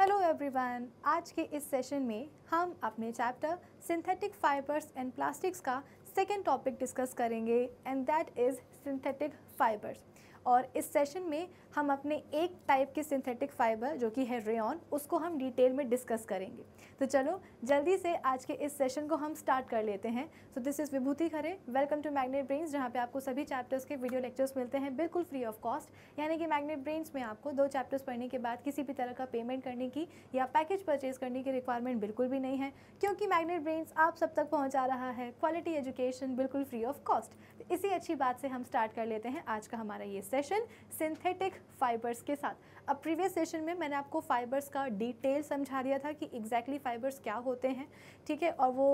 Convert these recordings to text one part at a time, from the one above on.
Hello everyone आज के इस सेशन में हम अपने chapter synthetic fibres and plastics का सेकेंड टॉपिक डिस्कस करेंगे and that is synthetic fibres और इस सेशन में हम अपने एक टाइप के सिंथेटिक फाइबर जो कि है रेन उसको हम डिटेल में डिस्कस करेंगे तो चलो जल्दी से आज के इस सेशन को हम स्टार्ट कर लेते हैं so this is Vibhuti Khare welcome to Magnet Brains जहाँ पे आपको सभी चैप्टर्स के वीडियो लेक्चर्स मिलते हैं बिल्कुल फ्री ऑफ कॉस्ट यानी कि मैग्नेट ब्रेन्स में आपको दो चैप्टर्स पढ़ने के बाद किसी भी तरह का पेमेंट करने की या पैकेज परचेज करने की रिक्वायरमेंट बिल्कुल भी नहीं है क्योंकि मैग्नेट ब्रेन्स आप सब तक पहुँचा रहा है क्वालिटी एजुकेशन बिल्कुल फ्री ऑफ कॉस्ट इसी अच्छी बात से हम स्टार्ट कर लेते हैं आज का हमारा ये सेशन सिंथेटिक फाइबर्स के साथ अब प्रीवियस सेशन में मैंने आपको फाइबर्स का डिटेल समझा दिया था कि एग्जैक्टली exactly फाइबर्स क्या होते हैं ठीक है और वो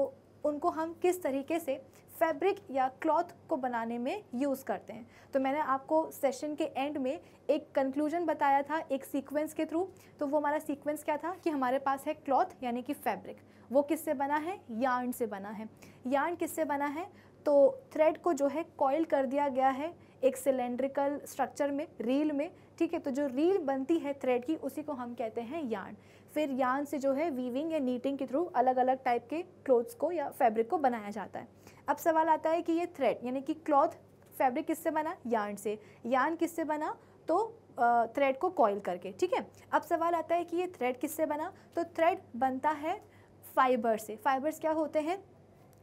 उनको हम किस तरीके से फैब्रिक या क्लॉथ को बनाने में यूज़ करते हैं तो मैंने आपको सेशन के एंड में एक कंक्लूजन बताया था एक सीक्वेंस के थ्रू तो वो हमारा सीक्वेंस क्या था कि हमारे पास है क्लॉथ यानी कि फैब्रिक वो किससे बना है यार्न से बना है यार्न किससे बना है तो थ्रेड को जो है कॉयल कर दिया गया है एक सिलेंड्रिकल स्ट्रक्चर में रील में ठीक है तो जो रील बनती है थ्रेड की उसी को हम कहते हैं यान फिर यान से जो है वीविंग या नीटिंग के थ्रू अलग अलग टाइप के क्लोथ्स को या फैब्रिक को बनाया जाता है अब सवाल आता है कि ये थ्रेड यानी कि क्लॉथ फैब्रिक किससे बना यान से यान किससे बना तो थ्रेड को कॉयल करके ठीक है अब सवाल आता है कि ये थ्रेड किससे बना तो थ्रेड बनता है फाइबर से फाइबर्स क्या होते हैं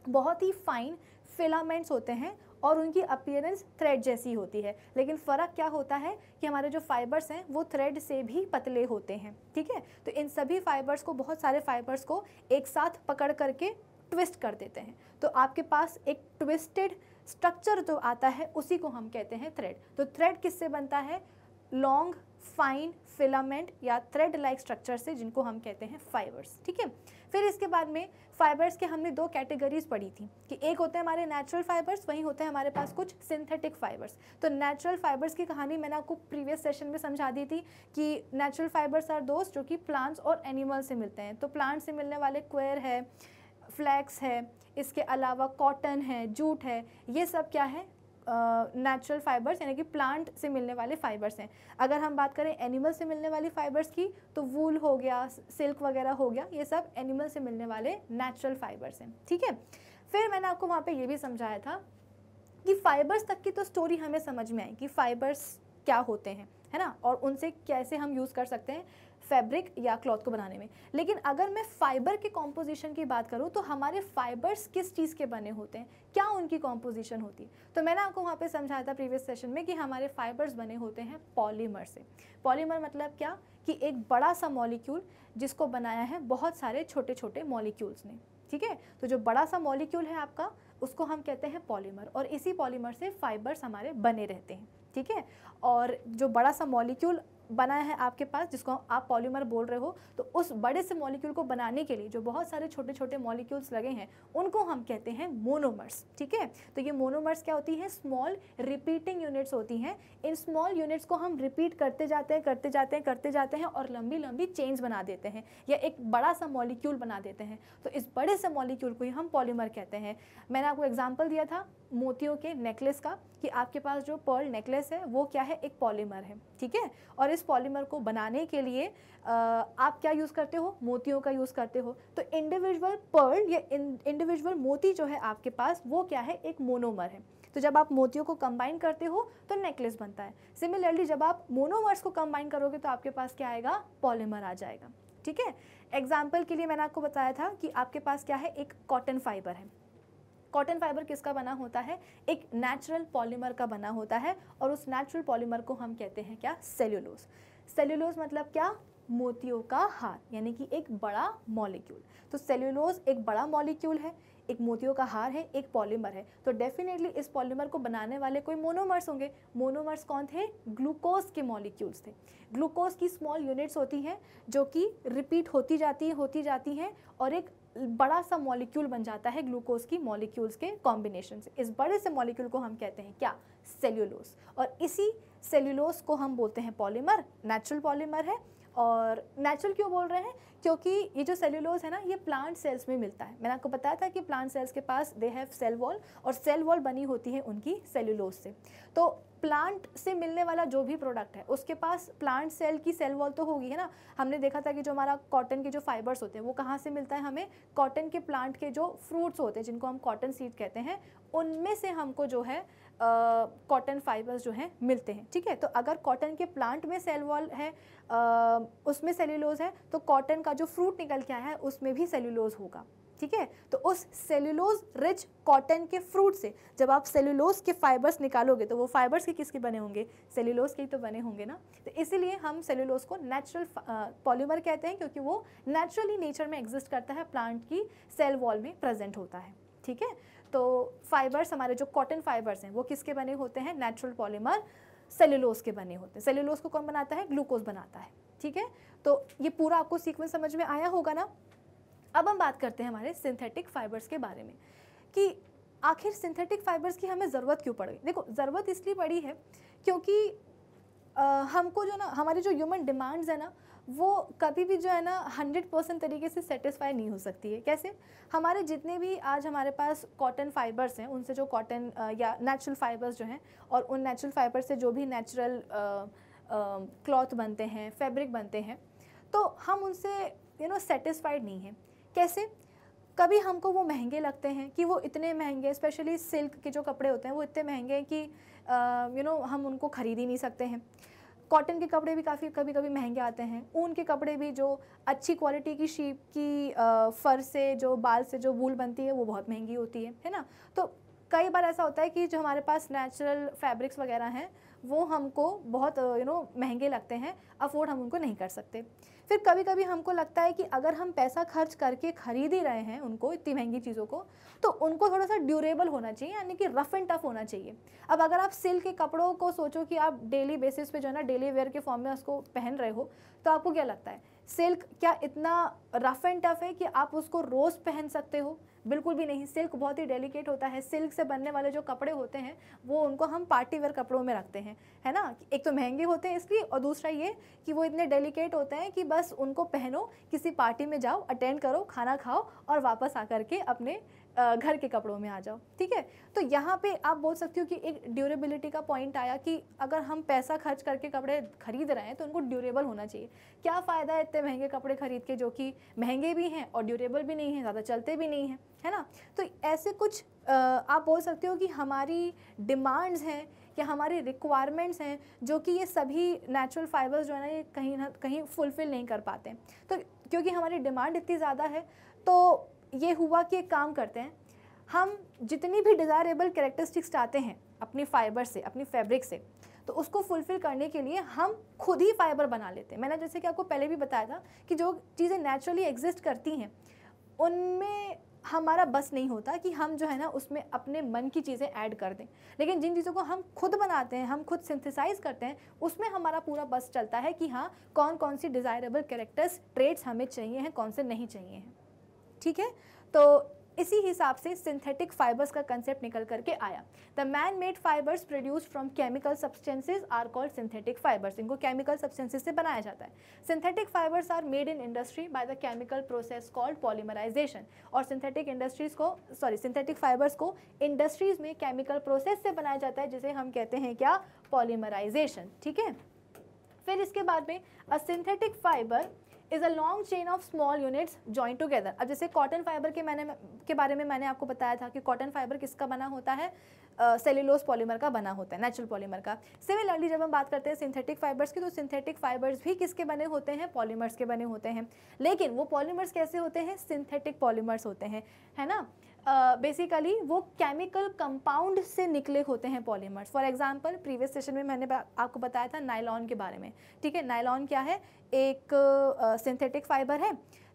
बहुत ही फाइन फिलामेंट्स होते हैं और उनकी अपियरेंस थ्रेड जैसी होती है लेकिन फ़र्क क्या होता है कि हमारे जो फाइबर्स हैं वो थ्रेड से भी पतले होते हैं ठीक है तो इन सभी फाइबर्स को बहुत सारे फाइबर्स को एक साथ पकड़ करके ट्विस्ट कर देते हैं तो आपके पास एक ट्विस्टेड स्ट्रक्चर जो आता है उसी को हम कहते हैं थ्रेड तो थ्रेड किससे बनता है लॉन्ग फाइन फिलामेंट या थ्रेड लाइक स्ट्रक्चर से जिनको हम कहते हैं फाइबर्स ठीक है फिर इसके बाद में फाइबर्स के हमने दो कैटेगरीज पढ़ी थी कि एक होते हैं हमारे नेचुरल फाइबर्स वहीं होते हैं हमारे पास कुछ सिंथेटिक फाइबर्स तो नेचुरल फाइबर्स की कहानी मैंने आपको प्रीवियस सेशन में समझा दी थी कि नेचुरल फाइबर्स आर दोस्त जो कि प्लांट्स और एनिमल से मिलते हैं तो प्लांट से मिलने वाले क्वेर है फ्लैक्स है इसके अलावा कॉटन है जूट है ये सब क्या है नेचुरल फाइबर्स यानी कि प्लांट से मिलने वाले फाइबर्स हैं अगर हम बात करें एनिमल से मिलने वाली फाइबर्स की तो वूल हो गया सिल्क वगैरह हो गया ये सब एनिमल से मिलने वाले नेचुरल फाइबर्स हैं ठीक है फिर मैंने आपको वहाँ पे ये भी समझाया था कि फाइबर्स तक की तो स्टोरी हमें समझ में आई कि फाइबर्स क्या होते हैं है ना और उनसे कैसे हम यूज़ कर सकते हैं फैब्रिक या क्लॉथ को बनाने में लेकिन अगर मैं फ़ाइबर के कॉम्पोजिशन की बात करूँ तो हमारे फाइबर्स किस चीज़ के बने होते हैं क्या उनकी कॉम्पोजिशन होती है तो मैंने आपको वहाँ पे समझाया था प्रीवियस सेशन में कि हमारे फाइबर्स बने होते हैं पॉलीमर से पॉलीमर मतलब क्या कि एक बड़ा सा मॉलिक्यूल जिसको बनाया है बहुत सारे छोटे छोटे मॉलिक्यूल्स ने ठीक है तो जो बड़ा सा मॉलिक्यूल है आपका उसको हम कहते हैं पॉलीमर और इसी पॉलीमर से फाइबर्स हमारे बने रहते हैं ठीक है और जो बड़ा सा मॉलिक्यूल बनाया है आपके पास जिसको आप पॉलीमर बोल रहे हो तो उस बड़े से मॉलिक्यूल को बनाने के लिए जो बहुत सारे छोटे छोटे मॉलिक्यूल्स लगे हैं उनको हम कहते हैं मोनोमर्स ठीक है तो ये मोनोमर्स क्या होती हैं स्मॉल रिपीटिंग यूनिट्स होती हैं इन स्मॉल यूनिट्स को हम रिपीट करते जाते हैं करते जाते हैं करते जाते हैं और लंबी लंबी चेंज बना देते हैं या एक बड़ा सा मॉलिक्यूल बना देते हैं तो इस बड़े से मॉलिक्यूल को ही हम पॉलीमर कहते हैं मैंने आपको एग्जाम्पल दिया था मोतियों के नेकलेस का कि आपके पास जो पर्ल नेकलेस है वो क्या है एक पॉलीमर है ठीक है और इस पॉलीमर को बनाने के लिए आप क्या यूज़ करते हो मोतियों का यूज़ करते हो तो इंडिविजुअल पर्ल या इंडिविजुअल मोती जो है आपके पास वो क्या है एक मोनोमर है तो जब आप मोतियों को कंबाइन करते हो तो नेकलेस बनता है सिमिलरली जब आप मोनोमर्स को कंबाइन करोगे तो आपके पास क्या आएगा पॉलीमर आ जाएगा ठीक है एग्जाम्पल के लिए मैंने आपको बताया था कि आपके पास क्या है एक कॉटन फाइबर है कॉटन फाइबर किसका बना होता है एक नेचुरल पॉलीमर का बना होता है और उस नेचुरल पॉलीमर को हम कहते हैं क्या सेल्यूलोज सेल्यूलोज मतलब क्या मोतियों का हार यानी कि एक बड़ा मॉलिक्यूल तो सेल्यूलोज एक बड़ा मॉलिक्यूल है एक मोतियों का हार है एक पॉलीमर है तो डेफिनेटली इस पॉलीमर को बनाने वाले कोई मोनोमर्स होंगे मोनोमर्स कौन थे ग्लूकोज के मॉलिक्यूल्स थे ग्लूकोज की स्मॉल यूनिट्स होती हैं जो कि रिपीट होती जाती है होती जाती हैं और एक बड़ा सा मॉलिक्यूल बन जाता है ग्लूकोज की मॉलिक्यूल्स के कॉम्बिनेशन से इस बड़े से मॉलिक्यूल को हम कहते हैं क्या सेल्यूलोस और इसी सेल्यूलोस को हम बोलते हैं पॉलीमर नेचुरल पॉलीमर है और नेचुरल क्यों बोल रहे हैं क्योंकि ये जो सेल्यूलोस है ना ये प्लांट सेल्स में मिलता है मैंने आपको बताया था कि प्लांट सेल्स के पास दे हैव सेल वॉल और सेल वॉल बनी होती है उनकी सेल्यूलोस से तो प्लांट से मिलने वाला जो भी प्रोडक्ट है उसके पास प्लांट सेल की सेल वॉल तो होगी है ना हमने देखा था कि जो हमारा कॉटन के जो फाइबर्स होते हैं वो कहाँ से मिलता है हमें कॉटन के प्लांट के जो फ्रूट्स होते हैं जिनको हम कॉटन सीड कहते हैं उनमें से हमको जो है कॉटन फाइबर्स जो हैं मिलते हैं ठीक है तो अगर कॉटन के प्लांट में सेल वॉल है आ, उसमें सेल्यूलोज है तो कॉटन का जो फ्रूट निकल के आया है उसमें भी सेल्यूलोज होगा ठीक है तो उस सेलुलोज रिच कॉटन के फ्रूट से जब आप सेल्युलोज के फाइबर्स निकालोगे तो वो फाइबर्स के किसके बने होंगे सेलुलोज के ही तो बने होंगे ना तो इसीलिए हम सेलुलोज को नेचुरल पॉलीमर कहते हैं क्योंकि वो नेचुरली नेचर में एग्जिस्ट करता है प्लांट की सेल वॉल में प्रेजेंट होता है ठीक है तो फाइबर्स हमारे जो कॉटन फाइबर्स हैं वो किसके बने होते हैं नेचुरल पॉलीमर सेल्युलोज के बने होते हैं सेलुलोज को कौन बनाता है ग्लूकोज बनाता है ठीक है तो ये पूरा आपको सीक्वेंस समझ में आया होगा ना अब हम बात करते हैं हमारे सिंथेटिक फाइबर्स के बारे में कि आखिर सिंथेटिक फाइबर्स की हमें ज़रूरत क्यों पड़ गई देखो ज़रूरत इसलिए पड़ी है क्योंकि आ, हमको जो ना हमारी जो ह्यूमन डिमांड्स है ना वो कभी भी जो है ना हंड्रेड परसेंट तरीके से सेटिस्फाई नहीं हो सकती है कैसे हमारे जितने भी आज हमारे पास कॉटन फाइबर्स हैं उनसे जो कॉटन या नेचुरल फाइबर्स जो हैं और उन नेचुरल फाइबर से जो भी नेचुरल क्लॉथ बनते हैं फैब्रिक बनते हैं तो हम उनसे यू नो सेटिस्फाइड नहीं हैं कैसे कभी हमको वो महंगे लगते हैं कि वो इतने महंगे स्पेशली सिल्क के जो कपड़े होते हैं वो इतने महंगे हैं कि यू नो हम उनको ख़रीद ही नहीं सकते हैं कॉटन के कपड़े भी काफ़ी कभी कभी महंगे आते हैं ऊन के कपड़े भी जो अच्छी क्वालिटी की शीप की फ़र से जो बाल से जो वूल बनती है वो बहुत महंगी होती है है ना तो कई बार ऐसा होता है कि जो हमारे पास नेचुरल फैब्रिक्स वगैरह हैं वो हमको बहुत यू uh, नो महंगे लगते हैं अफोर्ड हम उनको नहीं कर सकते फिर कभी कभी हमको लगता है कि अगर हम पैसा खर्च करके ख़रीद ही रहे हैं उनको इतनी महंगी चीज़ों को तो उनको थोड़ा सा ड्यूरेबल होना चाहिए यानी कि रफ़ एंड टफ़ होना चाहिए अब अगर आप सिल्क के कपड़ों को सोचो कि आप डेली बेसिस पे जो है ना डेली वेयर के फॉर्म में उसको पहन रहे हो तो आपको क्या लगता है सिल्क क्या इतना रफ़ एंड टफ़ है कि आप उसको रोज़ पहन सकते हो बिल्कुल भी नहीं सिल्क बहुत ही डेलिकेट होता है सिल्क से बनने वाले जो कपड़े होते हैं वो उनको हम पार्टी वेयर कपड़ों में रखते हैं है ना एक तो महंगे होते हैं इसलिए और दूसरा ये कि वो इतने डेलिकेट होते हैं कि बस उनको पहनो किसी पार्टी में जाओ अटेंड करो खाना खाओ और वापस आकर के अपने घर के कपड़ों में आ जाओ ठीक है तो यहाँ पे आप बोल सकते हो कि एक ड्यूरेबिलिटी का पॉइंट आया कि अगर हम पैसा खर्च करके कपड़े खरीद रहे हैं तो उनको ड्यूरेबल होना चाहिए क्या फ़ायदा है इतने महंगे कपड़े खरीद के जो कि महंगे भी हैं और ड्यूरेबल भी नहीं हैं ज़्यादा चलते भी नहीं हैं है ना तो ऐसे कुछ आप बोल सकते हो कि हमारी डिमांड्स हैं या हमारी रिक्वायरमेंट्स हैं जो कि ये सभी नेचुरल फाइबर्स जो है ना ये कहीं ना कहीं फुलफ़िल नहीं कर पाते तो क्योंकि हमारी डिमांड इतनी ज़्यादा है तो ये हुआ कि एक काम करते हैं हम जितनी भी डिज़ायरेबल करेक्टरिस्टिक्स चाहते हैं अपनी फ़ाइबर से अपनी फैब्रिक से तो उसको फुलफ़िल करने के लिए हम खुद ही फाइबर बना लेते हैं मैंने जैसे कि आपको पहले भी बताया था कि जो चीज़ें नेचुरली एग्जिस्ट करती हैं उनमें हमारा बस नहीं होता कि हम जो है ना उसमें अपने मन की चीज़ें ऐड कर दें लेकिन जिन चीज़ों को हम खुद बनाते हैं हम खुद सिंथेसाइज करते हैं उसमें हमारा पूरा बस चलता है कि हाँ कौन कौन सी डिज़ायरेबल करेक्टर्स ट्रेड्स हमें चाहिए हैं कौन से नहीं चाहिए हैं ठीक है तो इसी हिसाब से सिंथेटिक फाइबर्स का कंसेप्ट निकल करके आया the man made fibres produce from chemical substances are called synthetic fibres इनको केमिकल सब्सटेंसेज से बनाया जाता है synthetic fibres are made in industry by the chemical process called polymerisation और सिंथेटिक इंडस्ट्रीज को सॉरी सिंथेटिक फाइबर्स को industries में chemical process से बनाया जाता है जिसे हम कहते हैं क्या पॉलीमराइजेशन ठीक है फिर इसके बाद में a synthetic fibre is a long chain of small units joint together अब जैसे कॉटन फाइबर के मैंने के बारे में मैंने आपको बताया था कि कॉटन फाइबर किसका बना होता है सेल्यूलोज uh, पॉलीमर का बना होता है नेचुरल पॉलीमर का सिमिलरली जब हम बात करते हैं सिंथेटिक फाइबर्स की तो सिंथेटिक फाइबर्स भी किसके बने होते हैं पॉलीमर्स के बने होते हैं लेकिन वो पॉलीमर्स कैसे होते हैं सिंथेटिक पॉलीमर्स होते हैं है ना बेसिकली uh, वो केमिकल कंपाउंड से निकले होते हैं polymers for example previous session में मैंने आपको बताया था नाइलॉन के बारे में ठीक है नायलॉन क्या है एक सिंथेटिक uh, फाइबर है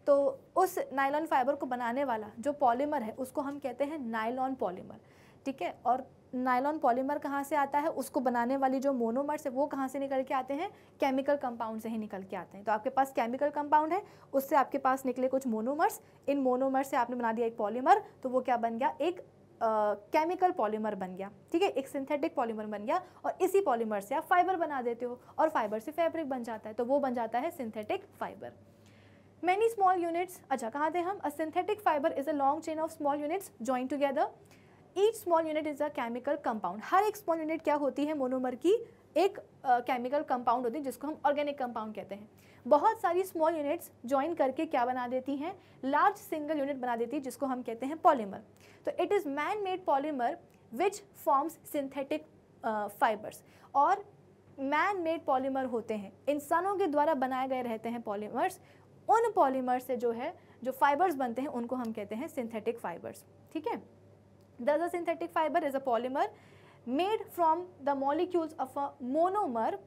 तो उस नायलॉन फाइबर को बनाने वाला जो पॉलीमर है उसको हम कहते हैं नायलॉन पॉलीमर ठीक है और नायलॉन पॉलीमर कहाँ से आता है उसको बनाने वाली जो मोनोमर्स है वो कहाँ से निकल के आते हैं केमिकल कंपाउंड से ही निकल के आते हैं तो आपके पास केमिकल कंपाउंड है उससे आपके पास निकले कुछ मोनोमर्स इन मोनोमर्स से आपने बना दिया एक पॉलीमर तो वो क्या बन गया एक केमिकल uh, पॉलीमर बन गया ठीक है एक सिंथेटिक पॉलीमर बन गया और इसी पॉलीमर से आप फाइबर बना देते हो और फाइबर से फैब्रिक बन जाता है तो वो बन जाता है synthetic fibre many small units अच्छा कहाँ थे हम a synthetic fibre is a long chain of small units join together each small unit is a chemical compound हर एक स्मॉल यूनिट क्या होती है मोनोमर की एक केमिकल कंपाउंड होती है जिसको हम ऑर्गेनिक कंपाउंड कहते हैं बहुत सारी स्मॉल यूनिट्स ज्वाइन करके क्या बना देती हैं लार्ज सिंगल यूनिट बना देती है जिसको हम कहते हैं पॉलीमर तो it is man made polymer which forms synthetic fibres और मैन मेड पॉलीमर होते हैं इंसानों के द्वारा बनाए गए रहते हैं पॉलीमर्स उन पॉलीमर से जो है जो फाइबर्स बनते हैं उनको हम कहते हैं सिंथेटिक फाइबर्स ठीक है Thus, a synthetic fiber is a polymer made from the molecules of a monomer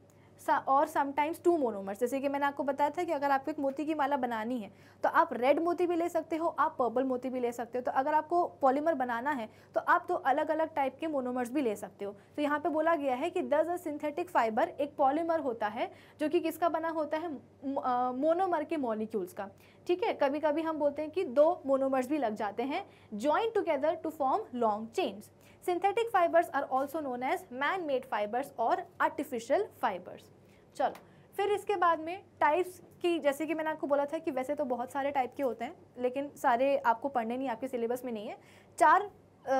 और समटाइम्स टू मोनोमर्स जैसे कि मैंने आपको बताया था कि अगर आपको एक मोती की माला बनानी है तो आप रेड मोती भी ले सकते हो आप पर्पल मोती भी ले सकते हो तो अगर आपको पॉलीमर बनाना है तो आप दो तो अलग अलग टाइप के मोनोमर्स भी ले सकते हो तो यहाँ पर बोला गया है कि दस अ सिंथेटिक फाइबर एक पॉलीमर होता है जो कि किसका बना होता है मोनोमर के मोलिक्यूल्स का ठीक है कभी कभी हम बोलते हैं कि दो मोनोमर्स भी लग जाते हैं join together to form long chains synthetic fibres are also known as man made fibres और आर्टिफिशियल फाइबर्स चलो फिर इसके बाद में टाइप्स की जैसे कि मैंने आपको बोला था कि वैसे तो बहुत सारे टाइप के होते हैं लेकिन सारे आपको पढ़ने नहीं आपके सिलेबस में नहीं है चार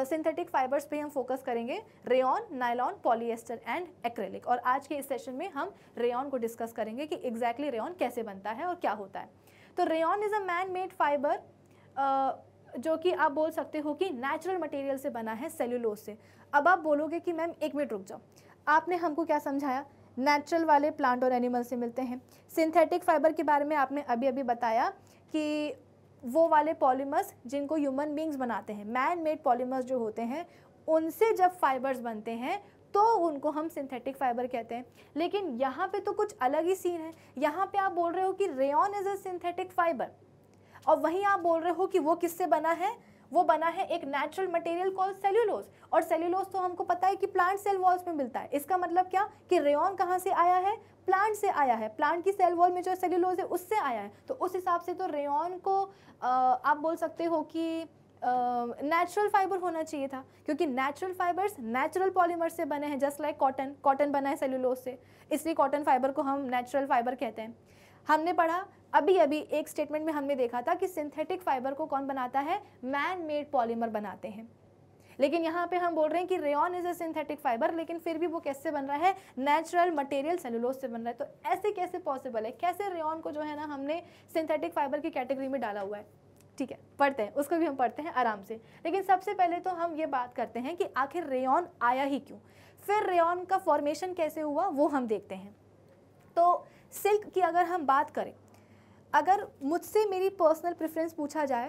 सिंथेटिक uh, फाइबर्स पे हम फोकस करेंगे rayon nylon polyester and acrylic और आज के इस सेशन में हम रेयन को डिस्कस करेंगे कि एग्जैक्टली exactly रेयन कैसे बनता है और क्या होता है तो rayon is a man made fibre जो कि आप बोल सकते हो कि नेचुरल मटेरियल से बना है सेल्यूलोज से अब आप बोलोगे कि मैम एक मिनट रुक जाओ आपने हमको क्या समझाया नेचुरल वाले प्लांट और एनिमल से मिलते हैं सिंथेटिक फाइबर के बारे में आपने अभी अभी बताया कि वो वाले पॉलीमर्स जिनको ह्यूमन बींग्स बनाते हैं मैन मेड पॉलीमर्स जो होते हैं उनसे जब फाइबर्स बनते हैं तो उनको हम सिंथेटिक फाइबर कहते हैं लेकिन यहाँ पे तो कुछ अलग ही सीन है यहाँ पे आप बोल रहे हो कि rayon is a synthetic fibre और वहीं आप बोल रहे हो कि वो किससे बना है वो बना है एक नेचुरल मटेरियल कॉल सेल्यूलोज और सेल्यूलोज तो हमको पता है कि प्लांट सेल वॉल्स में मिलता है इसका मतलब क्या कि रेन कहाँ से आया है प्लांट से आया है प्लांट की सेल वॉल में जो सेल्यूलोज है उससे आया है तो उस हिसाब से तो रेन को आ, आप बोल सकते हो कि नेचुरल फाइबर होना चाहिए था क्योंकि नेचुरल फाइबर्स नेचुरल पॉलीमर से बने हैं जस्ट लाइक कॉटन कॉटन बना है सेलुलोज से इसलिए कॉटन फाइबर को हम नेचुरल फाइबर कहते हैं हमने पढ़ा अभी अभी एक स्टेटमेंट में हमने देखा था कि सिंथेटिक फाइबर को कौन बनाता है मैन मेड पॉलीमर बनाते हैं लेकिन यहाँ पे हम बोल रहे हैं कि rayon is a synthetic fibre लेकिन फिर भी वो कैसे बन रहा है नेचुरल मटेरियल सेलुलोज से बन रहा है तो ऐसे कैसे पॉसिबल है कैसे रेन को जो है ना हमने सिंथेटिक फाइबर की कैटेगरी में डाला हुआ है ठीक है पढ़ते हैं उसको भी हम पढ़ते हैं आराम से लेकिन सबसे पहले तो हम ये बात करते हैं कि आखिर रेन आया ही क्यों फिर रेन का फॉर्मेशन कैसे हुआ वो हम देखते हैं तो सिल्क की अगर हम बात करें अगर मुझसे मेरी पर्सनल प्रेफरेंस पूछा जाए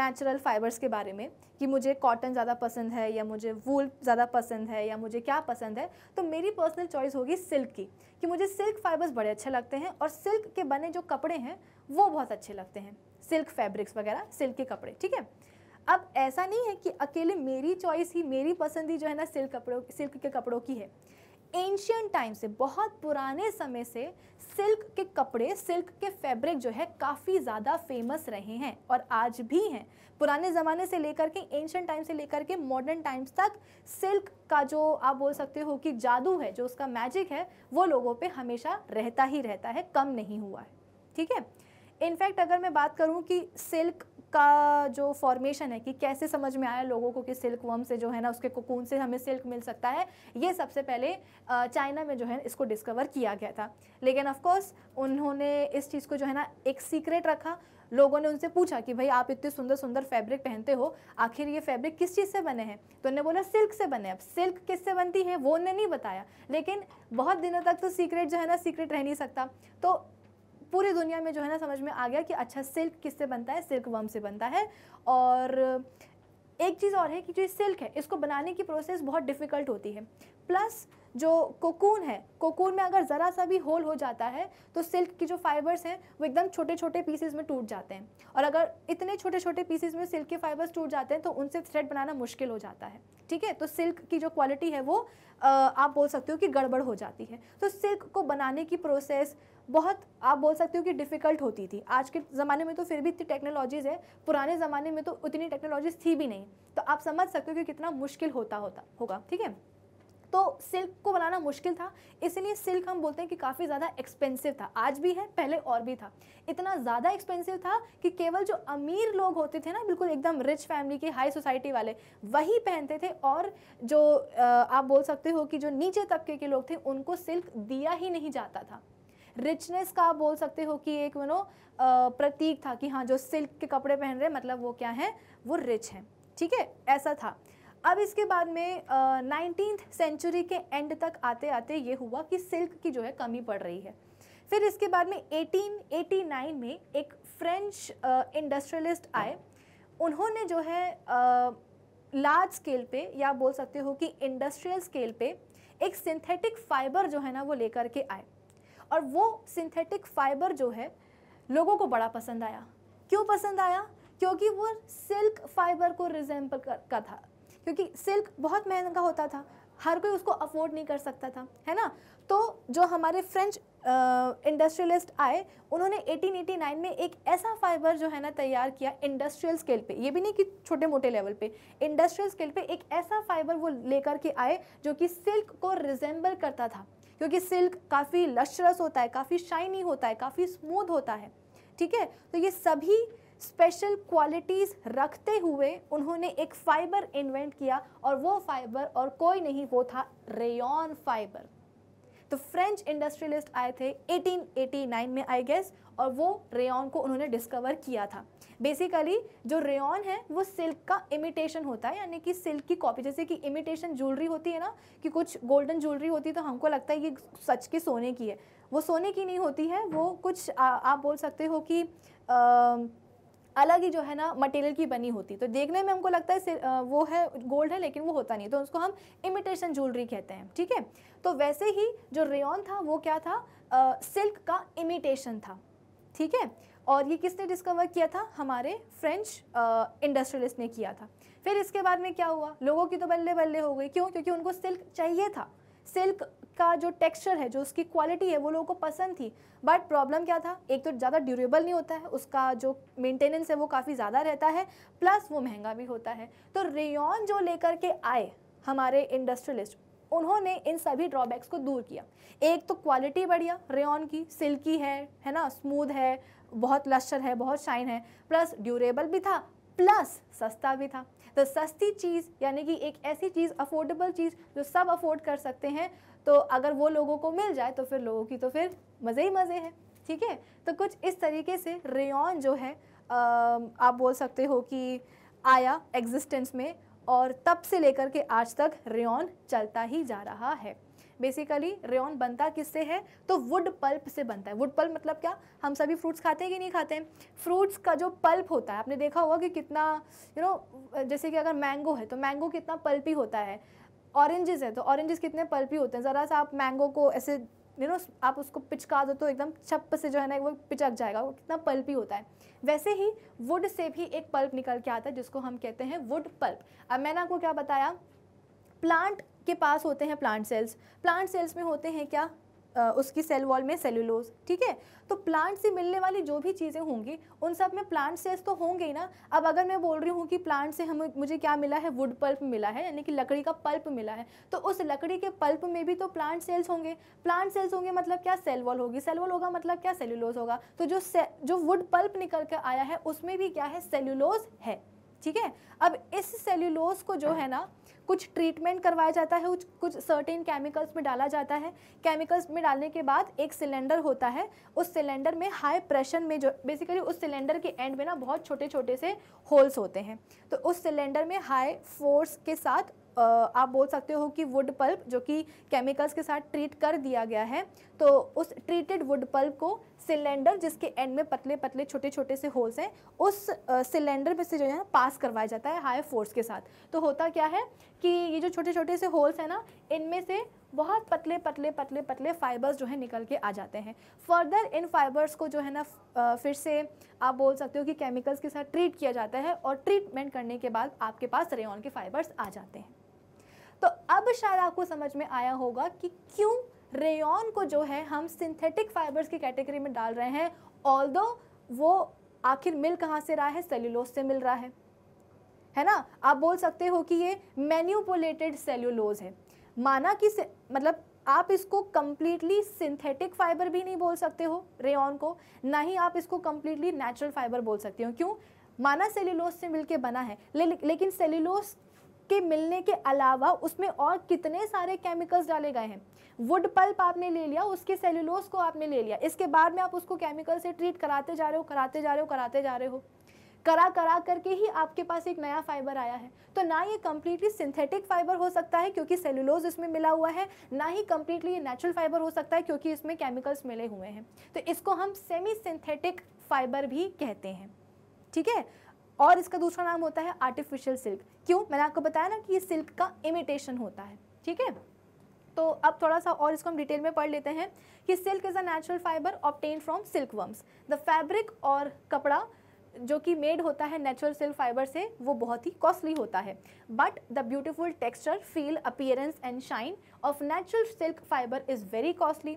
नेचुरल फाइबर्स के बारे में कि मुझे कॉटन ज़्यादा पसंद है या मुझे वूल ज़्यादा पसंद है या मुझे क्या पसंद है तो मेरी पर्सनल चॉइस होगी सिल्क की कि मुझे सिल्क फाइबर्स बड़े अच्छे लगते हैं और सिल्क के बने जो कपड़े हैं वो बहुत अच्छे लगते हैं सिल्क फैब्रिक्स वगैरह सिल्क के कपड़े ठीक है अब ऐसा नहीं है कि अकेले मेरी चॉइस ही मेरी पसंद ही जो है ना सिल्क कपड़ों सिल्क के कपड़ों की है एंशियंट टाइम से बहुत पुराने समय से सिल्क के कपड़े सिल्क के फैब्रिक जो है काफ़ी ज़्यादा फेमस रहे हैं और आज भी हैं पुराने ज़माने से लेकर के एंशियंट टाइम से लेकर के मॉडर्न टाइम्स तक सिल्क का जो आप बोल सकते हो कि जादू है जो उसका मैजिक है वो लोगों पे हमेशा रहता ही रहता है कम नहीं हुआ है ठीक है इनफैक्ट अगर मैं बात करूँ कि सिल्क का जो फॉर्मेशन है कि कैसे समझ में आया लोगों को कि सिल्क वर्म से जो है ना उसके कोकून से हमें सिल्क मिल सकता है ये सबसे पहले चाइना में जो है इसको डिस्कवर किया गया था लेकिन ऑफकोर्स उन्होंने इस चीज़ को जो है ना एक सीक्रेट रखा लोगों ने उनसे पूछा कि भाई आप इतने सुंदर सुंदर फैब्रिक पहनते हो आखिर ये फैब्रिक किस चीज़ से बने हैं तो उन्होंने बोला सिल्क से बने अब सिल्क किससे बनती है वो उन्हें नहीं बताया लेकिन बहुत दिनों तक तो सीक्रेट जो है ना सीक्रेट रह नहीं सकता तो पूरी दुनिया में जो है ना समझ में आ गया कि अच्छा सिल्क किससे बनता है सिल्क वर्म से बनता है और एक चीज़ और है कि जो सिल्क है इसको बनाने की प्रोसेस बहुत डिफ़िकल्ट होती है प्लस जो कोकून है कोकून में अगर ज़रा सा भी होल हो जाता है तो सिल्क की जो फाइबर्स हैं वो एकदम छोटे छोटे पीसेस में टूट जाते हैं और अगर इतने छोटे छोटे पीसेस में सिल्क के फाइबर्स टूट जाते हैं तो उनसे थ्रेड बनाना मुश्किल हो जाता है ठीक है तो सिल्क की जो क्वालिटी है वो आप बोल सकते हो कि गड़बड़ हो जाती है तो सिल्क को बनाने की प्रोसेस बहुत आप बोल सकते हो कि डिफ़िकल्ट होती थी आज के ज़माने में तो फिर भी इतनी टेक्नोलॉजीज़ है पुराने ज़माने में तो उतनी टेक्नोलॉजीज़ थी भी नहीं तो आप समझ सकते हो कि कितना मुश्किल होता होता होगा ठीक है तो सिल्क को बनाना मुश्किल था इसलिए सिल्क हम बोलते हैं कि काफ़ी ज़्यादा एक्सपेंसिव था आज भी है पहले और भी था इतना ज़्यादा एक्सपेंसिव था कि केवल जो अमीर लोग होते थे ना बिल्कुल एकदम रिच फैमिली के हाई सोसाइटी वाले वही पहनते थे और जो आप बोल सकते हो कि जो नीचे तबके के लोग थे उनको सिल्क दिया ही नहीं जाता था रिचनेस का आप बोल सकते हो कि एक नो प्रतीक था कि हाँ जो सिल्क के कपड़े पहन रहे मतलब वो क्या है वो रिच हैं ठीक है ऐसा था अब इसके बाद में नाइनटीन सेंचुरी के एंड तक आते आते ये हुआ कि सिल्क की जो है कमी पड़ रही है फिर इसके बाद में 1889 में एक फ्रेंच इंडस्ट्रियलिस्ट आए उन्होंने जो है लार्ज स्केल पे या बोल सकते हो कि इंडस्ट्रियल स्केल पे एक सिंथेटिक फाइबर जो है ना वो लेकर के आए और वो सिंथेटिक फाइबर जो है लोगों को बड़ा पसंद आया क्यों पसंद आया क्योंकि वो सिल्क फाइबर को रिजेंबल का था क्योंकि सिल्क बहुत महंगा होता था हर कोई उसको अफोर्ड नहीं कर सकता था है ना तो जो हमारे फ्रेंच इंडस्ट्रियलिस्ट आए उन्होंने 1889 में एक ऐसा फाइबर जो है ना तैयार किया इंडस्ट्रियल स्केल पे ये भी नहीं कि छोटे मोटे लेवल पे इंडस्ट्रियल स्केल पे एक ऐसा फाइबर वो लेकर के आए जो कि सिल्क को रिजेंबल करता था क्योंकि सिल्क काफ़ी लश्रस होता है काफ़ी शाइनी होता है काफ़ी स्मूथ होता है ठीक है तो ये सभी स्पेशल क्वालिटीज़ रखते हुए उन्होंने एक फ़ाइबर इन्वेंट किया और वो फाइबर और कोई नहीं वो था रेयन फाइबर तो फ्रेंच इंडस्ट्रियलिस्ट आए थे 1889 में आई गेस और वो रेन को उन्होंने डिस्कवर किया था बेसिकली जो रेन है वो सिल्क का इमिटेशन होता है यानी कि सिल्क की कॉपी जैसे कि इमिटेशन ज्वेलरी होती है ना कि कुछ गोल्डन ज्वेलरी होती है तो हमको लगता है ये सच के सोने की है वो सोने की नहीं होती है वो कुछ आ, आप बोल सकते हो कि आ, अलग ही जो है ना मटेरियल की बनी होती तो देखने में हमको लगता है वो है गोल्ड है लेकिन वो होता नहीं तो उसको हम इमिटेशन ज्वेलरी कहते हैं ठीक है तो वैसे ही जो रेन था वो क्या था आ, सिल्क का इमिटेशन था ठीक है और ये किसने डिस्कवर किया था हमारे फ्रेंच इंडस्ट्रियलिस्ट ने किया था फिर इसके बाद में क्या हुआ लोगों की तो बल्ले बल्ले हो गई क्यों क्योंकि उनको सिल्क चाहिए था सिल्क का जो टेक्सचर है जो उसकी क्वालिटी है वो लोगों को पसंद थी बट प्रॉब्लम क्या था एक तो ज़्यादा ड्यूरेबल नहीं होता है उसका जो मेंटेनेंस है वो काफ़ी ज़्यादा रहता है प्लस वो महंगा भी होता है तो रेयन जो लेकर के आए हमारे इंडस्ट्रियलिस्ट उन्होंने इन सभी ड्रॉबैक्स को दूर किया एक तो क्वालिटी बढ़िया रेन की सिल्की है है ना स्मूथ है बहुत लश्चर है बहुत शाइन है प्लस ड्यूरेबल भी था प्लस सस्ता भी था तो सस्ती चीज़ यानी कि एक ऐसी चीज़ अफोर्डेबल चीज़ जो सब अफोर्ड कर सकते हैं तो अगर वो लोगों को मिल जाए तो फिर लोगों की तो फिर मज़े ही मज़े हैं ठीक है तो कुछ इस तरीके से रेन जो है आप बोल सकते हो कि आया एग्जिस्टेंस में और तब से लेकर के आज तक रेन चलता ही जा रहा है बेसिकली रेन बनता किससे है तो वुड पल्प से बनता है वुड पल्प मतलब क्या हम सभी फ्रूट्स खाते हैं कि नहीं खाते हैं फ्रूट्स का जो पल्प होता है आपने देखा होगा कि कितना यू you नो know, जैसे कि अगर मैंगो है तो मैंगो कितना पल्पी होता है ऑरेंजेस है तो ऑरेंजेस कितने पल्पी होते हैं ज़रा सा आप मैंगो को ऐसे यू नो आप उसको पिचका दो तो एकदम छप से जो है ना वो पिचक जाएगा वो कितना पल्पी होता है वैसे ही वुड से भी एक पल्प निकल के आता है जिसको हम कहते हैं वुड पल्प अब मैंने आपको क्या बताया प्लांट के पास होते हैं प्लांट सेल्स प्लांट सेल्स में होते हैं क्या उसकी सेल वॉल में सेलुलोज ठीक है तो प्लांट से मिलने वाली जो भी चीज़ें होंगी उन सब में प्लांट सेल्स तो होंगे ही ना अब अगर मैं बोल रही हूँ कि प्लांट से हमें मुझे क्या मिला है वुड पल्प मिला है यानी कि लकड़ी का पल्प मिला है तो उस लकड़ी के पल्प में भी तो प्लांट सेल्स होंगे प्लांट सेल्स होंगे मतलब क्या सेल वॉल होगी सेल वॉल होगा मतलब क्या सेलुलोज होगा तो जो से, जो वुड पल्प निकल कर आया है उसमें भी क्या है सेलुलोज है ठीक है अब इस सेल्यूलोज को जो है ना कुछ ट्रीटमेंट करवाया जाता है कुछ कुछ सर्टेन केमिकल्स में डाला जाता है केमिकल्स में डालने के बाद एक सिलेंडर होता है उस सिलेंडर में हाई प्रेशर में जो बेसिकली उस सिलेंडर के एंड में ना बहुत छोटे छोटे से होल्स होते हैं तो उस सिलेंडर में हाई फोर्स के साथ आप बोल सकते हो कि वुड पल्प जो कि केमिकल्स के साथ ट्रीट कर दिया गया है तो उस ट्रीटेड वुड पल्प को सिलेंडर जिसके एंड में पतले पतले छोटे छोटे से होल्स हैं उस सिलेंडर में से जो है ना पास करवाया जाता है हाई फोर्स के साथ तो होता क्या है कि ये जो छोटे छोटे से होल्स हैं ना इनमें से बहुत पतले पतले पतले पतले फाइबर्स जो है निकल के आ जाते हैं फर्दर इन फाइबर्स को जो है ना फिर से आप बोल सकते हो कि केमिकल्स के साथ ट्रीट किया जाता है और ट्रीटमेंट करने के बाद आपके पास रेन के फाइबर्स आ जाते हैं तो अब शायद आपको समझ में आया होगा कि क्यों रेयन को जो है हम सिंथेटिक फाइबर्स की कैटेगरी में डाल रहे हैं ऑल दो वो आखिर मिल कहाँ से रहा है सेल्यूलोज से मिल रहा है है ना आप बोल सकते हो कि ये मैन्यूपोलेटेड सेल्यूलोज है माना कि मतलब आप इसको कम्प्लीटली सिंथेटिक फाइबर भी नहीं बोल सकते हो रेयन को ना ही आप इसको कम्प्लीटली नेचुरल फाइबर बोल सकते हो क्यों माना सेल्यूलोज से मिलके बना है ले, लेकिन सेल्यूलोज के मिलने के अलावा उसमें और कितने सारे केमिकल्स डाले गए हैं वुड पल्प आपने ले लिया उसके सेल्यूलोस को आपने ले लिया इसके बाद में आप उसको केमिकल से ट्रीट कराते जा रहे हो कराते जा रहे हो कराते जा रहे हो करा करा करके ही आपके पास एक नया फाइबर आया है तो ना ये कम्प्लीटली सिंथेटिक फाइबर हो सकता है क्योंकि सेलुलोज इसमें मिला हुआ है ना ही कम्प्लीटली ये नेचुरल फाइबर हो सकता है क्योंकि इसमें केमिकल्स मिले हुए हैं तो इसको हम सेमी सिंथेटिक फाइबर भी कहते हैं ठीक है और इसका दूसरा नाम होता है आर्टिफिशियल सिल्क क्यों मैंने आपको बताया ना कि ये सिल्क का इमिटेशन होता है ठीक है तो अब थोड़ा सा और इसको हम डिटेल में पढ़ लेते हैं कि silk is a natural fibre obtain from silkworms the fabric और कपड़ा जो कि मेड होता है नेचुरल सिल्क फाइबर से वो बहुत ही कॉस्टली होता है but the beautiful texture feel appearance and shine of natural silk fibre is very costly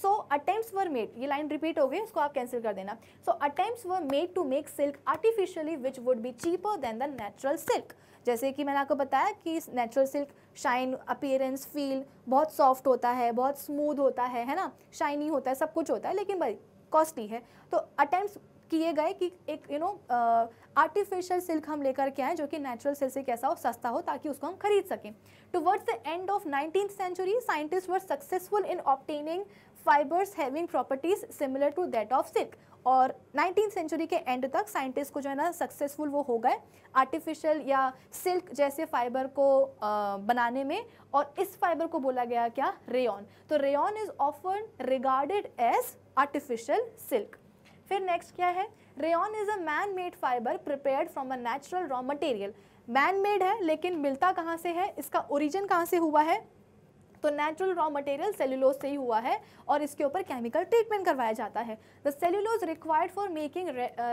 so attempt were made ये लाइन रिपीट हो गई उसको आप कैंसिल कर देना so attempt were made to make silk artificially which would be cheaper than the natural silk जैसे कि मैंने आपको बताया कि natural silk shine appearance feel बहुत सॉफ्ट होता है बहुत स्मूथ होता है है ना शाइनी होता है सब कुछ होता है लेकिन भाई कॉस्टली है तो अटेम्प्ट किए गए कि एक यू नो आर्टिफिशियल सिल्क हम लेकर के आएँ जो कि नेचुरल सिल्क से कैसा हो सस्ता हो ताकि उसको हम खरीद सकें towards the end of nineteen century scientist were successful in obtaining fibres having properties similar to that of silk और नाइनटीन सेंचुरी के एंड तक साइंटिस्ट को जो है ना सक्सेसफुल वो हो गए आर्टिफिशियल या सिल्क जैसे फाइबर को आ, बनाने में और इस फाइबर को बोला गया क्या रेन तो rayon is often regarded as artificial silk फिर नेक्स्ट क्या है rayon is a man made fibre prepared from a natural raw material man made है लेकिन मिलता कहाँ से है इसका ओरिजिन कहाँ से हुआ है तो नेचुरल रॉ मटेरियल सेल्यूलोज से ही हुआ है और इसके ऊपर केमिकल ट्रीटमेंट करवाया जाता है the cellulose required for making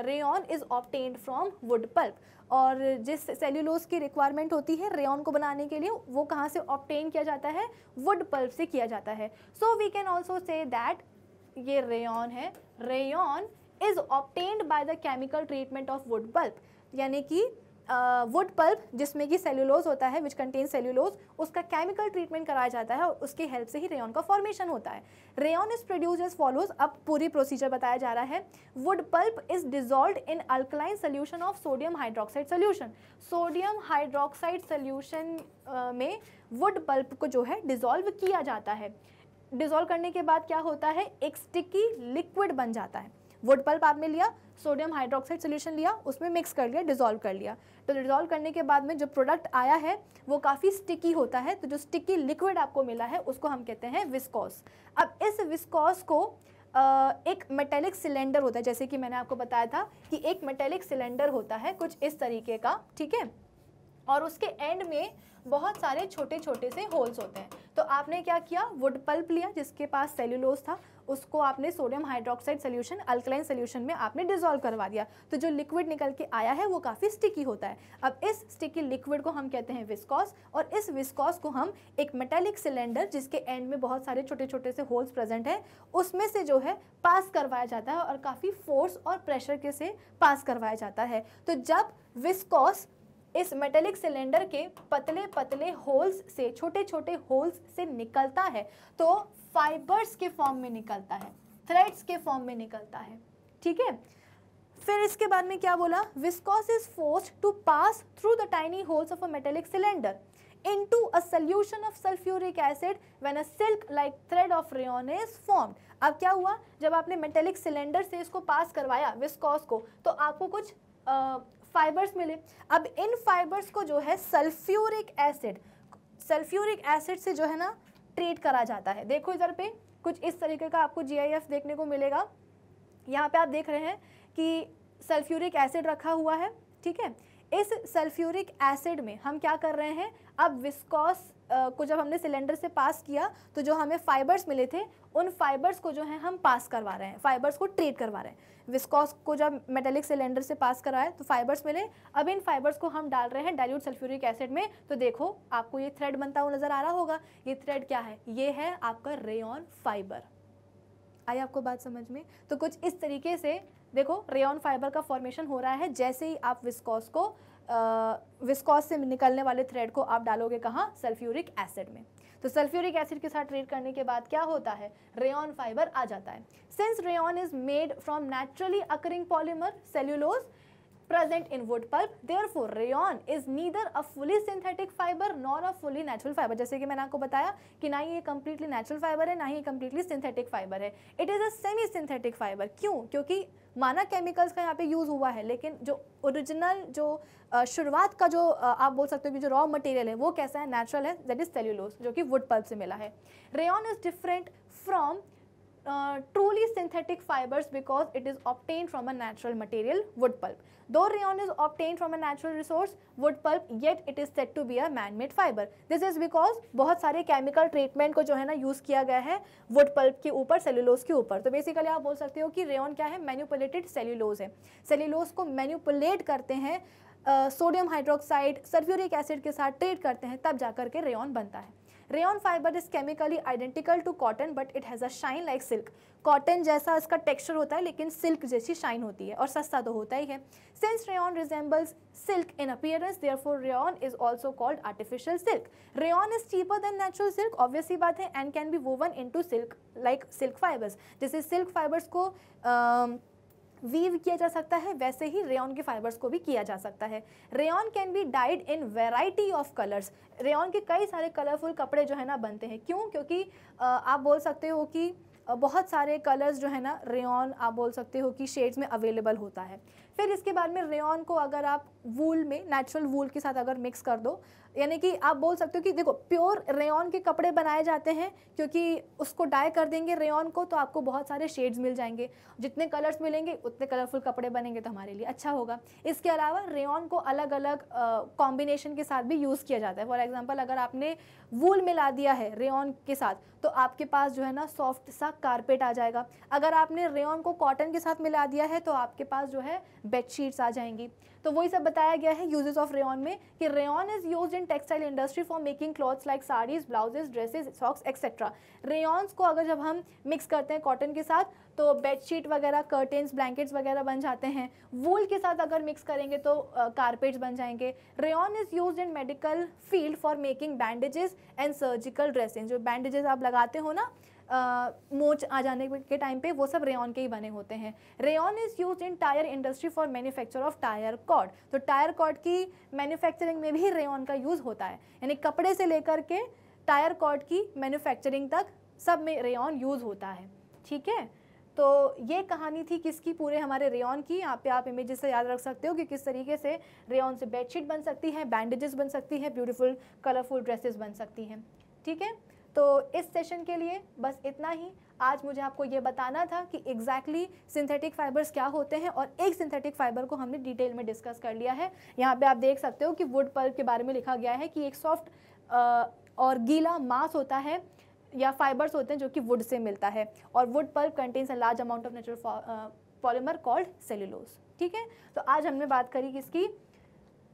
rayon is obtained from wood pulp और जिस सेल्यूलोज की रिक्वायरमेंट होती है रेन को बनाने के लिए वो कहाँ से ऑप्टेन किया जाता है वुड पल्प से किया जाता है so we can also say that ये रेन है rayon is obtained by the chemical treatment of wood pulp यानी कि वुड पल्प जिसमें कि सेल्यूलोज होता है विच कंटेन सेल्यूलोज उसका केमिकल ट्रीटमेंट कराया जाता है और उसके हेल्प से ही रेयन का फॉर्मेशन होता है rayon is produce as follows अब पूरी प्रोसीजर बताया जा रहा है wood pulp is dissolve in alkaline solution of sodium hydroxide solution sodium hydroxide solution में वुड पल्प को जो है डिजॉल्व किया जाता है डिजॉल्व करने के बाद क्या होता है एक स्टिकी लिक्विड बन जाता है वुड पल्प आपने लिया सोडियम हाइड्रोक्साइड सोल्यूशन लिया उसमें मिक्स कर लिया डिजोल्व कर लिया तो डिजोल्व करने के बाद में जो प्रोडक्ट आया है वो काफ़ी स्टिकी होता है तो जो स्टिकी लिक्विड आपको मिला है उसको हम कहते हैं विस्कॉस अब इस विस्कॉस को एक मेटेलिक सिलेंडर होता है जैसे कि मैंने आपको बताया था कि एक मेटेलिक सिलेंडर होता है कुछ इस तरीके का ठीक है और उसके एंड में बहुत सारे छोटे छोटे से होल्स होते हैं तो आपने क्या किया वुड पल्प लिया जिसके पास सेल्यूलोज था उसको आपने sodium hydroxide solution alkaline solution में आपने डिजोल्व करवा दिया तो जो लिक्विड निकल के आया है वो काफ़ी स्टिकी होता है अब इस स्टिकी लिक्विड को हम कहते हैं विस्कॉस और इस विस्कॉस को हम एक मेटेलिक सिलेंडर जिसके एंड में बहुत सारे छोटे छोटे से होल्स प्रेजेंट हैं उसमें से जो है पास करवाया जाता है और काफ़ी फोर्स और प्रेशर के से पास करवाया जाता है तो जब विस्कॉस इस मेटेलिक सिलेंडर के पतले पतले होल्स से छोटे छोटे होल्स से निकलता है तो फाइबर्स के फॉर्म में निकलता है थ्रेड्स के फॉर्म में निकलता है ठीक है फिर इसके बाद में क्या बोला viscose is force to pass through the tiny holes of a metallic cylinder into a solution of sulphuric acid when a silk like thread of rayon is form अब क्या हुआ जब आपने मेटेलिक सिलेंडर से इसको पास करवाया viscous को तो आपको कुछ फाइबर्स मिले अब इन फाइबर्स को जो है सल्फ्यूरिक एसिड सल्फ्यूरिक एसिड से जो है ना ट्रीट करा जाता है देखो इधर पे कुछ इस तरीके का आपको जीआईएफ देखने को मिलेगा यहाँ पे आप देख रहे हैं कि सल्फ्यूरिक एसिड रखा हुआ है ठीक है इस सल्फ्यूरिक एसिड में हम क्या कर रहे हैं अब विस्कॉस को जब हमने सिलेंडर से पास किया तो जो हमें फाइबर्स मिले थे उन फाइबर्स को जो है हम पास करवा रहे हैं फाइबर्स को ट्रीट करवा रहे हैं विस्कॉस को जब मेटेलिक सिलेंडर से पास कराए तो फाइबर्स मिले अब इन फाइबर्स को हम डाल रहे हैं डायल्यूट सल्फ्यूरिक एसिड में तो देखो आपको ये थ्रेड बनता हुआ नज़र आ रहा होगा ये थ्रेड क्या है ये है आपका रेन फाइबर आई आपको बात समझ में तो कुछ इस तरीके से देखो रेन फाइबर का फॉर्मेशन हो रहा है जैसे ही आप विस्कॉस को विस्कॉस से निकलने वाले थ्रेड को आप डालोगे कहाँ सल्फ्यूरिक एसिड में तो सल्फ्यूरिक एसिड के साथ ट्रीट करने के बाद क्या होता है रेन फाइबर आ जाता है since rayon is made from naturally occurring polymer cellulose present in wood pulp. Therefore, rayon is neither a fully synthetic fiber nor a fully natural fiber. जैसे कि मैंने आपको बताया कि ना ये completely natural fiber है ना ही completely synthetic fiber है. It is a semi synthetic fiber. क्यों? क्योंकि माना केमिकल्स का यहाँ पे यूज़ हुआ है लेकिन जो ओरिजिनल जो शुरुआत का जो आप बोल सकते हो कि जो रॉ मटेरियल है वो कैसा है नेचुरल है दैट इज सेल्यूलोज जो कि वुड पल्प से मिला है rayon is different from truly synthetic fibres because it is obtain from a natural material wood pulp though rayon is obtain from a natural resource wood pulp yet it is said to be a man made fibre this is because बहुत सारे chemical treatment को जो है ना use किया गया है wood pulp के ऊपर सेल्यूलोज के ऊपर तो बेसिकली आप बोल सकते हो कि रेन क्या है मैन्यूपुलेटेड सेल्यूलोज है सेल्यूलोज को मैन्यूपुलेट करते हैं सोडियम हाइड्रोक्साइड सल्फ्यूरिक एसिड के साथ ट्रीट करते हैं तब जाकर के रेन बनता है rayon fibre is chemically identical to cotton but it has a shine like silk cotton जैसा इसका टेक्सचर होता है लेकिन सिल्क जैसी शाइन होती है और सस्ता तो होता ही है since rayon resembles silk in appearance therefore rayon is also called artificial silk rayon is cheaper than natural silk obviously बात है and can be woven into silk like silk fibres जैसे silk fibres को uh, weave किया जा सकता है वैसे ही rayon के फाइबर्स को भी किया जा सकता है rayon can be dyed in variety of colours rayon के कई सारे कलरफुल कपड़े जो है ना बनते हैं क्यों क्योंकि आप बोल सकते हो कि बहुत सारे कलर्स जो है ना रेयन आप बोल सकते हो कि शेड्स में अवेलेबल होता है फिर इसके बाद में रेन को अगर आप वूल में नेचुरल वूल के साथ अगर मिक्स कर दो यानी कि आप बोल सकते हो कि देखो प्योर रेन के कपड़े बनाए जाते हैं क्योंकि उसको डाई कर देंगे रेन को तो आपको बहुत सारे शेड्स मिल जाएंगे जितने कलर्स मिलेंगे उतने कलरफुल कपड़े बनेंगे तो हमारे लिए अच्छा होगा इसके अलावा रेन को अलग अलग कॉम्बिनेशन के साथ भी यूज़ किया जाता है फॉर एग्जाम्पल अगर आपने वूल मिला दिया है रेन के साथ तो आपके पास जो है ना सॉफ्ट सा कारपेट आ जाएगा अगर आपने रेन को कॉटन के साथ मिला दिया है तो आपके पास जो है बेडशीट्स आ जाएंगी तो वही सब बताया गया है यूजेस ऑफ रेन में कि rayon is use in textile industry for making clothes like saris blouses dresses socks etcetera rayons को अगर जब हम मिक्स करते हैं कॉटन के साथ तो बेडशीट वगैरह कर्टेंस ब्लैंकेट्स वगैरह बन जाते हैं वूल के साथ अगर मिक्स करेंगे तो कारपेट्स uh, बन जाएंगे rayon is use in medical field for making bandages and surgical dressing जो बैंडेजेस आप लगाते हो ना मोच आ जाने के टाइम पे वो सब रेन के ही बने होते हैं rayon is use in tyre industry for manufacture of tyre cord तो टायर कॉड की मैन्युफैक्चरिंग में भी रेन का यूज़ होता है यानी कपड़े से लेकर के टायर कॉड की मैन्युफैक्चरिंग तक सब में रेन यूज़ होता है ठीक है तो ये कहानी थी किसकी पूरे हमारे रेन की यहाँ पे आप इमेजेस से याद रख सकते हो कि किस तरीके से रेन से बेडशीट बन सकती है बैंडेजेस बन सकती है ब्यूटीफुल कलरफुल ड्रेसेस बन सकती हैं ठीक है तो इस सेशन के लिए बस इतना ही आज मुझे आपको ये बताना था कि एग्जैक्टली सिंथेटिक फाइबर्स क्या होते हैं और एक सिंथेटिक फाइबर को हमने डिटेल में डिस्कस कर लिया है यहाँ पे आप देख सकते हो कि वुड पल्प के बारे में लिखा गया है कि एक सॉफ्ट और गीला मास होता है या फाइबर्स होते हैं जो कि वुड से मिलता है और wood pulp contains a large amount of natural polymer called cellulose ठीक है तो आज हमने बात करी किसकी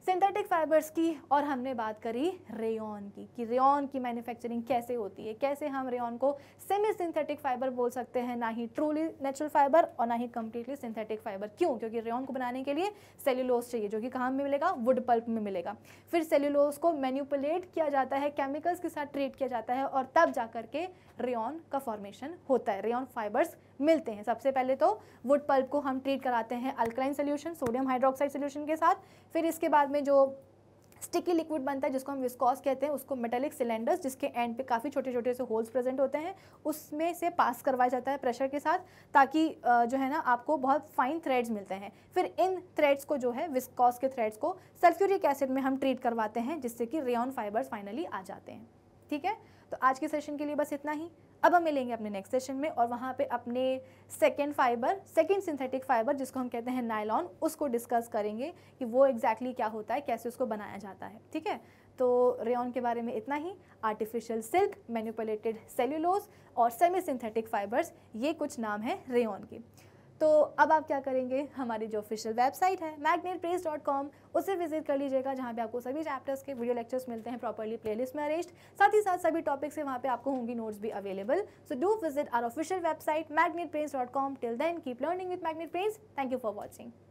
सिंथेटिक फाइबर्स की और हमने बात करी रेयन की कि रेयन की मैन्युफैक्चरिंग कैसे होती है कैसे हम रेयन को सेमी सिंथेटिक फाइबर बोल सकते हैं ना ही ट्रूली नेचुरल फाइबर और ना ही कम्प्लीटली सिंथेटिक फाइबर क्यों क्योंकि रेयन को बनाने के लिए सेल्यूलोज चाहिए जो कि कहाँ में मिलेगा वुड पल्प में मिलेगा फिर सेल्यूलोज को मैन्यूपुलेट किया जाता है केमिकल्स के साथ ट्रीट किया जाता है और तब जा के रेयन का फॉर्मेशन होता है रेयन फाइबर्स मिलते हैं सबसे पहले तो वुड पल्प को हम ट्रीट कराते हैं alkaline solution sodium hydroxide solution के साथ फिर इसके बाद में जो स्टिकी लिक्विड बनता है जिसको हम विस्कॉस कहते हैं उसको मेटेलिक सिलेंडर्स जिसके एंड पे काफ़ी छोटे छोटे से होल्स प्रेजेंट होते हैं उसमें से पास करवाया जाता है प्रेशर के साथ ताकि जो है ना आपको बहुत फाइन थ्रेड्स मिलते हैं फिर इन थ्रेड्स को जो है विस्कॉस के थ्रेड्स को सल्फ्यूरिक एसिड में हम ट्रीट करवाते हैं जिससे कि रेन फाइबर्स फाइनली आ जाते हैं ठीक है तो आज के सेशन के लिए बस इतना ही अब हम मिलेंगे अपने नेक्स्ट सेशन में और वहाँ पे अपने second fibre second synthetic fibre जिसको हम कहते हैं नायलॉन उसको डिस्कस करेंगे कि वो एग्जैक्टली exactly क्या होता है कैसे उसको बनाया जाता है ठीक है तो रेन के बारे में इतना ही आर्टिफिशियल सिल्क मैनिपुलेटेड सेल्यूलोज और सेमी सिंथेटिक फाइबर्स ये कुछ नाम है रेन के तो अब आप क्या करेंगे हमारी जो ऑफिशियल वेबसाइट है मैगनेट प्रेस डॉट कॉम उसे विजिट कर लीजिएगा जहाँ पे आपको सभी चैप्टर्स के वीडियो लेक्चर्स मिलते हैं प्रॉपरली प्लेलिस्ट में अरेस्ट साथ ही साथ सभी टॉपिक्स से वहाँ पे आपको होंगी नोट्स भी available so do visit our official website Magnet Press dot com till then keep learning with Magnet Press thank you for watching